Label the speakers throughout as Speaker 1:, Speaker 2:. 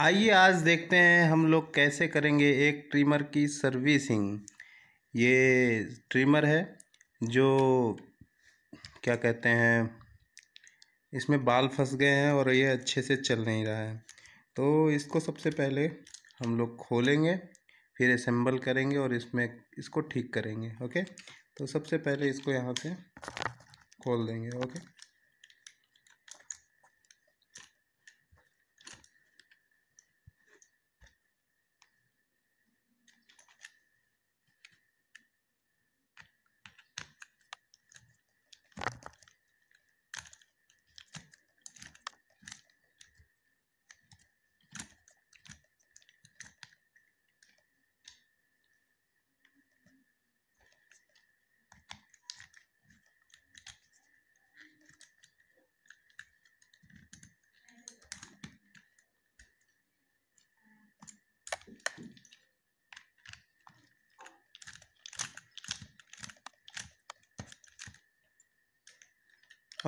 Speaker 1: आइए आज देखते हैं हम लोग कैसे करेंगे एक ट्रिमर की सर्विसिंग ये ट्रिमर है जो क्या कहते हैं इसमें बाल फंस गए हैं और ये अच्छे से चल नहीं रहा है तो इसको सबसे पहले हम लोग खोलेंगे फिर असेंबल करेंगे और इसमें इसको ठीक करेंगे ओके तो सबसे पहले इसको यहाँ से खोल देंगे ओके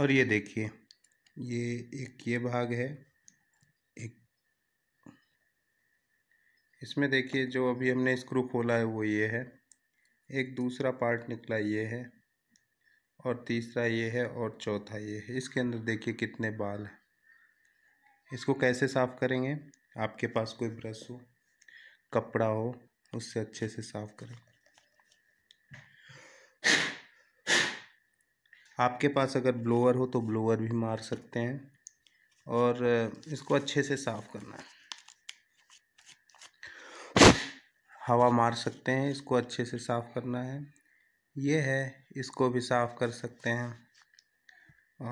Speaker 1: और ये देखिए ये एक ये भाग है एक इसमें देखिए जो अभी हमने स्क्रू खोला है वो ये है एक दूसरा पार्ट निकला ये है और तीसरा ये है और चौथा ये है इसके अंदर देखिए कितने बाल हैं इसको कैसे साफ़ करेंगे आपके पास कोई ब्रश हो कपड़ा हो उससे अच्छे से साफ़ करें आपके पास अगर ब्लोअर हो तो ब्लोअर भी मार सकते हैं और इसको अच्छे से साफ़ करना है हवा मार सकते हैं इसको अच्छे से साफ़ करना है ये है इसको भी साफ़ कर सकते हैं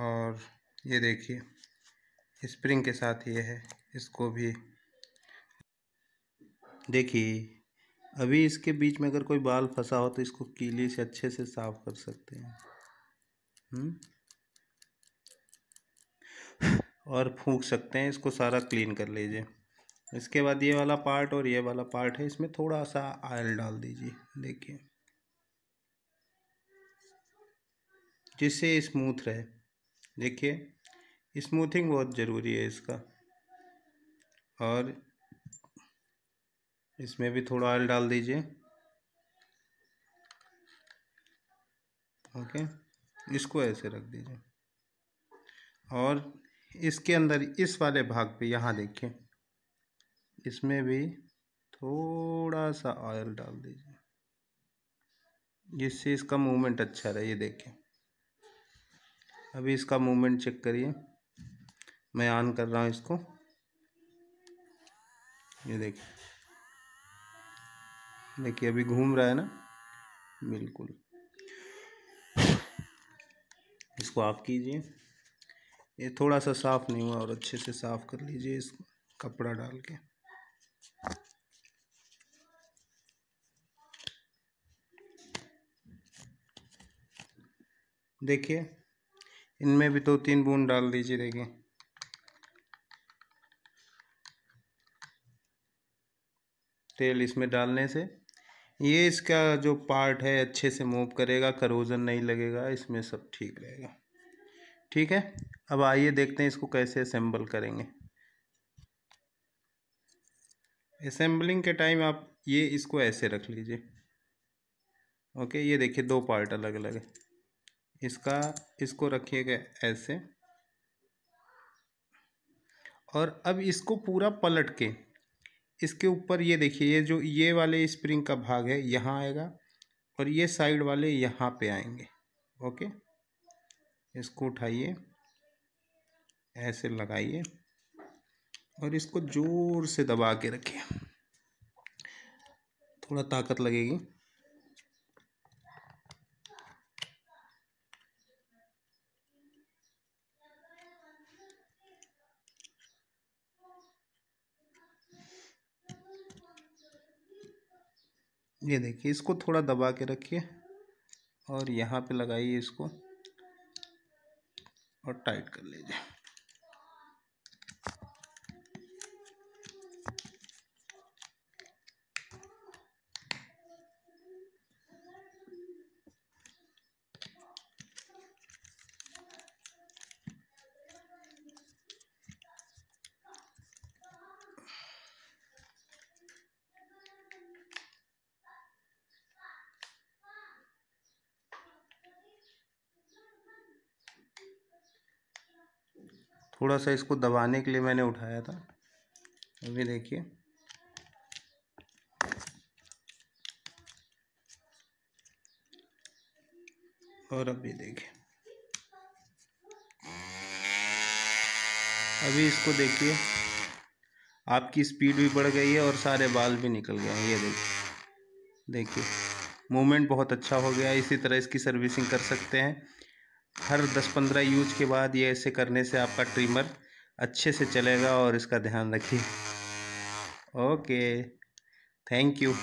Speaker 1: और ये देखिए स्प्रिंग के साथ ये है इसको भी देखिए अभी इसके बीच में अगर कोई बाल फंसा हो तो इसको कीली से अच्छे से साफ़ कर सकते हैं हम्म? और फूक सकते हैं इसको सारा क्लीन कर लीजिए इसके बाद ये वाला पार्ट और ये वाला पार्ट है इसमें थोड़ा सा आयल डाल दीजिए देखिए जिससे स्मूथ रहे देखिए स्मूथिंग बहुत ज़रूरी है इसका और इसमें भी थोड़ा ऑयल डाल दीजिए ओके इसको ऐसे रख दीजिए और इसके अंदर इस वाले भाग पे यहाँ देखिए इसमें भी थोड़ा सा ऑयल डाल दीजिए जिससे इसका मूवमेंट अच्छा रहे ये देखें अभी इसका मूवमेंट चेक करिए मैं ऑन कर रहा हूँ इसको ये देखिए देखिए अभी घूम रहा है ना बिल्कुल इसको आप कीजिए ये थोड़ा सा साफ़ नहीं हुआ और अच्छे से साफ़ कर लीजिए इस कपड़ा डाल के देखिए इनमें भी दो तीन बूंद डाल दीजिए देखिए तेल इसमें डालने से ये इसका जो पार्ट है अच्छे से मूव करेगा करोजन नहीं लगेगा इसमें सब ठीक रहेगा ठीक है अब आइए देखते हैं इसको कैसे असेंबल करेंगे असेंबलिंग के टाइम आप ये इसको ऐसे रख लीजिए ओके ये देखिए दो पार्ट अलग अलग है इसका इसको रखिएगा ऐसे और अब इसको पूरा पलट के इसके ऊपर ये देखिए ये जो ये वाले स्प्रिंग का भाग है यहाँ आएगा और ये साइड वाले यहाँ पे आएंगे ओके इसको उठाइए ऐसे लगाइए और इसको ज़ोर से दबा के रखिए थोड़ा ताकत लगेगी ये देखिए इसको थोड़ा दबा के रखिए और यहाँ पे लगाइए इसको और टाइट कर लीजिए थोड़ा सा इसको दबाने के लिए मैंने उठाया था अभी देखिए और अभी देखिए अभी इसको देखिए आपकी स्पीड भी बढ़ गई है और सारे बाल भी निकल गए हैं ये देखिए देखिए मूवमेंट बहुत अच्छा हो गया इसी तरह इसकी सर्विसिंग कर सकते हैं हर 10-15 यूज के बाद ये ऐसे करने से आपका ट्रिमर अच्छे से चलेगा और इसका ध्यान रखिए ओके थैंक यू